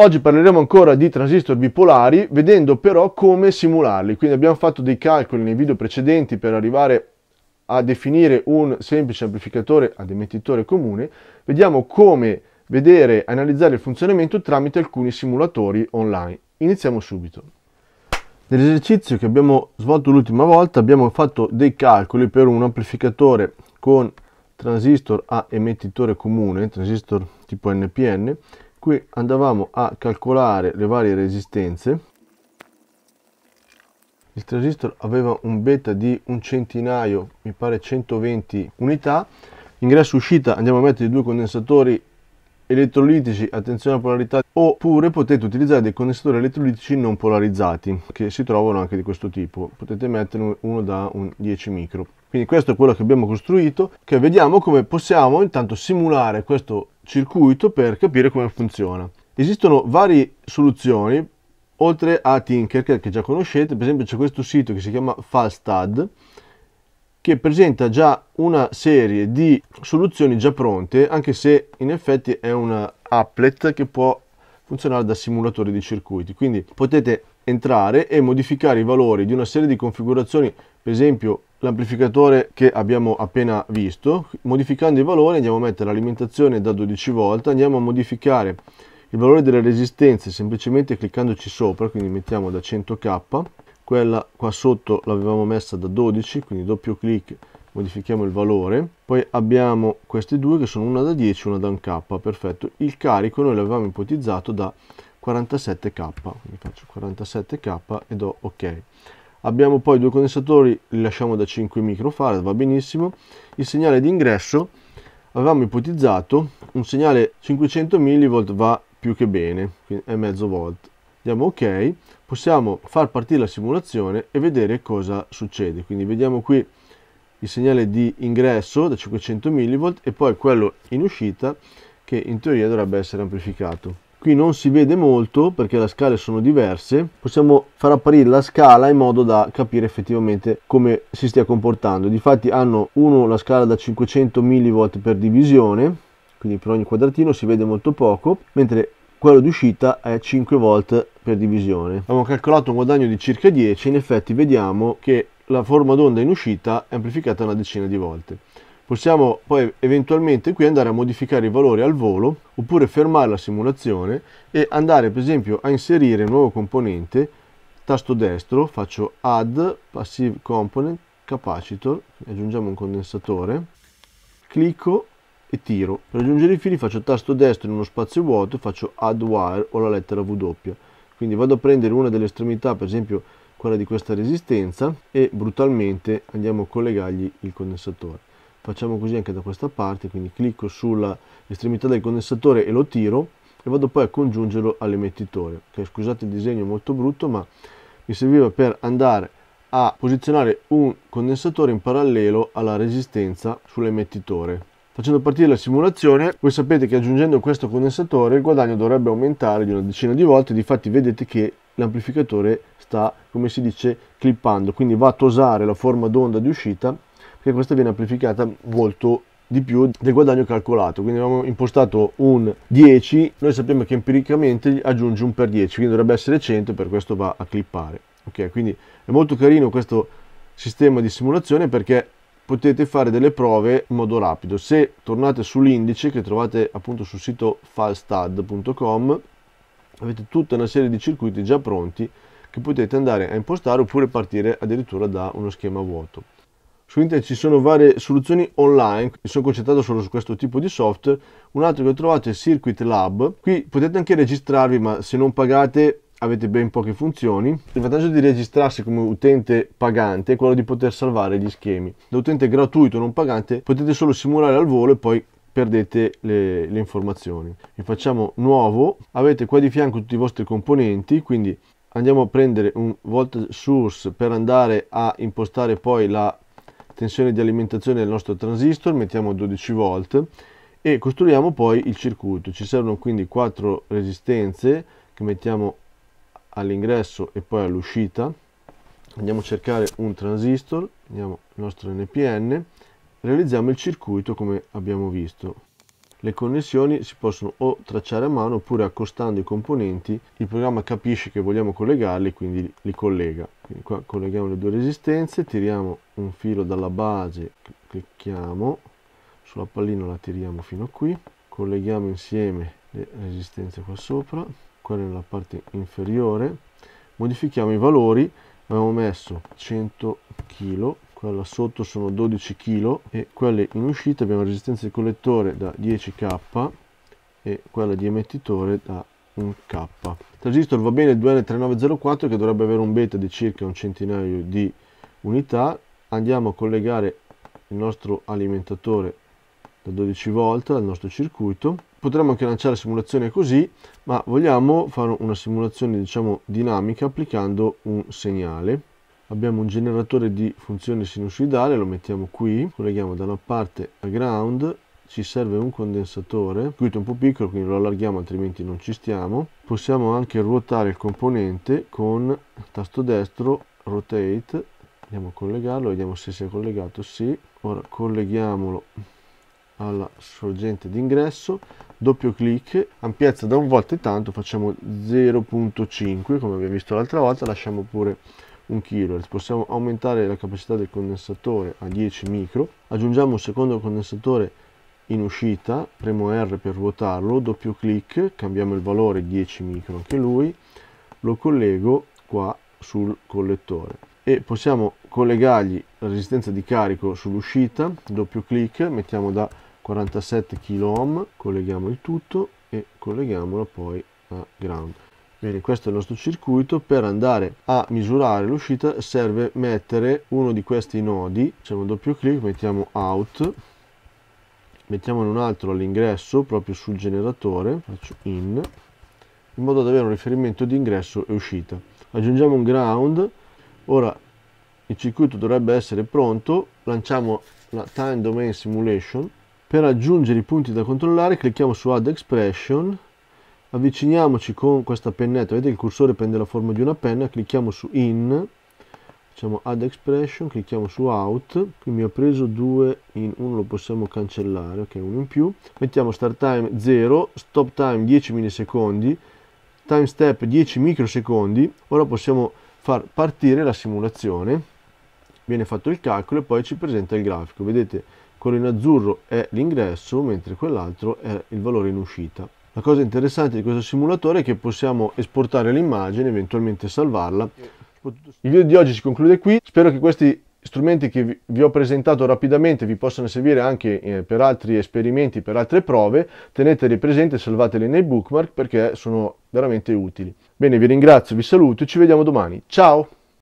Oggi parleremo ancora di transistor bipolari, vedendo però come simularli. Quindi abbiamo fatto dei calcoli nei video precedenti per arrivare a definire un semplice amplificatore ad emettitore comune. Vediamo come vedere e analizzare il funzionamento tramite alcuni simulatori online. Iniziamo subito. Nell'esercizio che abbiamo svolto l'ultima volta abbiamo fatto dei calcoli per un amplificatore con transistor a emettitore comune, transistor tipo NPN, qui andavamo a calcolare le varie resistenze il transistor aveva un beta di un centinaio mi pare 120 unità ingresso uscita andiamo a mettere due condensatori elettrolitici attenzione alla polarità oppure potete utilizzare dei condensatori elettrolitici non polarizzati che si trovano anche di questo tipo potete metterne uno da un 10 micro quindi questo è quello che abbiamo costruito che vediamo come possiamo intanto simulare questo circuito per capire come funziona. Esistono varie soluzioni, oltre a Tinkercad che già conoscete, per esempio c'è questo sito che si chiama Falstad, che presenta già una serie di soluzioni già pronte, anche se in effetti è un applet che può funzionare da simulatore di circuiti. Quindi potete entrare e modificare i valori di una serie di configurazioni, per esempio l'amplificatore che abbiamo appena visto. Modificando i valori andiamo a mettere l'alimentazione da 12 volt, andiamo a modificare il valore delle resistenze semplicemente cliccandoci sopra, quindi mettiamo da 100k, quella qua sotto l'avevamo messa da 12, quindi doppio clic modifichiamo il valore, poi abbiamo queste due che sono una da 10 e una da 1k, perfetto. Il carico noi l'avevamo ipotizzato da 47k, quindi faccio 47k e do ok. Abbiamo poi due condensatori, li lasciamo da 5 microfarad, va benissimo. Il segnale di ingresso, avevamo ipotizzato un segnale 500 mV va più che bene, quindi è mezzo volt. Diamo ok, possiamo far partire la simulazione e vedere cosa succede. Quindi vediamo qui il segnale di ingresso da 500 mV e poi quello in uscita che in teoria dovrebbe essere amplificato qui non si vede molto perché le scale sono diverse possiamo far apparire la scala in modo da capire effettivamente come si stia comportando difatti hanno uno la scala da 500 mV per divisione quindi per ogni quadratino si vede molto poco mentre quello di uscita è 5 volt per divisione abbiamo calcolato un guadagno di circa 10 in effetti vediamo che la forma d'onda in uscita è amplificata una decina di volte Possiamo poi eventualmente qui andare a modificare i valori al volo oppure fermare la simulazione e andare per esempio a inserire un nuovo componente, tasto destro, faccio add passive component capacitor, aggiungiamo un condensatore, clicco e tiro. Per aggiungere i fili faccio tasto destro in uno spazio vuoto, e faccio add wire o la lettera W. Quindi vado a prendere una delle estremità, per esempio quella di questa resistenza, e brutalmente andiamo a collegargli il condensatore facciamo così anche da questa parte quindi clicco sull'estremità del condensatore e lo tiro e vado poi a congiungerlo all'emettitore che scusate il disegno è molto brutto ma mi serviva per andare a posizionare un condensatore in parallelo alla resistenza sull'emettitore Facendo partire la simulazione, voi sapete che aggiungendo questo condensatore il guadagno dovrebbe aumentare di una decina di volte, difatti vedete che l'amplificatore sta, come si dice, clippando, quindi va a tosare la forma d'onda di uscita che questa viene amplificata molto di più del guadagno calcolato quindi abbiamo impostato un 10 noi sappiamo che empiricamente aggiunge un per 10 quindi dovrebbe essere 100 per questo va a clippare ok quindi è molto carino questo sistema di simulazione perché potete fare delle prove in modo rapido se tornate sull'indice che trovate appunto sul sito falstad.com avete tutta una serie di circuiti già pronti che potete andare a impostare oppure partire addirittura da uno schema vuoto su internet ci sono varie soluzioni online, mi sono concentrato solo su questo tipo di software. Un altro che ho trovato è Circuit Lab. Qui potete anche registrarvi, ma se non pagate avete ben poche funzioni. Il vantaggio di registrarsi come utente pagante è quello di poter salvare gli schemi. Da utente gratuito non pagante potete solo simulare al volo e poi perdete le, le informazioni. Vi facciamo nuovo, avete qua di fianco tutti i vostri componenti, quindi andiamo a prendere un volt source per andare a impostare poi la tensione di alimentazione del nostro transistor, mettiamo 12 volt e costruiamo poi il circuito. Ci servono quindi 4 resistenze che mettiamo all'ingresso e poi all'uscita. Andiamo a cercare un transistor, andiamo il nostro NPN, realizziamo il circuito come abbiamo visto. Le connessioni si possono o tracciare a mano oppure accostando i componenti il programma capisce che vogliamo collegarli quindi li collega. Quindi qua colleghiamo le due resistenze, tiriamo un filo dalla base, clicchiamo sulla pallina la tiriamo fino a qui, colleghiamo insieme le resistenze qua sopra, qua nella parte inferiore, modifichiamo i valori, abbiamo messo 100 kg quella sotto sono 12 kg e quelle in uscita abbiamo resistenza di collettore da 10k e quella di emettitore da 1k. Il transistor va bene 2N3904 che dovrebbe avere un beta di circa un centinaio di unità. Andiamo a collegare il nostro alimentatore da 12 volt al nostro circuito. Potremmo anche lanciare simulazione così, ma vogliamo fare una simulazione diciamo dinamica applicando un segnale abbiamo un generatore di funzione sinusoidale, lo mettiamo qui, colleghiamo da una parte a ground, ci serve un condensatore, il circuito è un po' piccolo quindi lo allarghiamo altrimenti non ci stiamo, possiamo anche ruotare il componente con il tasto destro rotate, andiamo a collegarlo, vediamo se si è collegato, sì, ora colleghiamolo alla sorgente d'ingresso, doppio clic, ampiezza da un volte tanto, facciamo 0.5 come abbiamo visto l'altra volta, lasciamo pure 1 kHz, possiamo aumentare la capacità del condensatore a 10 micro, aggiungiamo un secondo condensatore in uscita, premo R per ruotarlo, doppio clic, cambiamo il valore 10 micro anche lui, lo collego qua sul collettore e possiamo collegargli la resistenza di carico sull'uscita, doppio clic, mettiamo da 47 kOhm, colleghiamo il tutto e colleghiamolo poi a ground. Bene, questo è il nostro circuito. Per andare a misurare l'uscita serve mettere uno di questi nodi, facciamo un doppio clic, mettiamo out, mettiamone un altro all'ingresso proprio sul generatore, faccio in, in modo da avere un riferimento di ingresso e uscita. Aggiungiamo un ground, ora il circuito dovrebbe essere pronto, lanciamo la Time Domain Simulation, per aggiungere i punti da controllare clicchiamo su Add Expression, avviciniamoci con questa pennetta vedete il cursore prende la forma di una penna clicchiamo su in facciamo add expression clicchiamo su out qui mi ha preso 2 in 1, lo possiamo cancellare ok uno in più mettiamo start time 0 stop time 10 millisecondi time step 10 microsecondi ora possiamo far partire la simulazione viene fatto il calcolo e poi ci presenta il grafico vedete quello in azzurro è l'ingresso mentre quell'altro è il valore in uscita la cosa interessante di questo simulatore è che possiamo esportare l'immagine, eventualmente salvarla. Il video di oggi si conclude qui, spero che questi strumenti che vi ho presentato rapidamente vi possano servire anche eh, per altri esperimenti, per altre prove, teneteli presenti e salvateli nei bookmark perché sono veramente utili. Bene, vi ringrazio, vi saluto e ci vediamo domani. Ciao!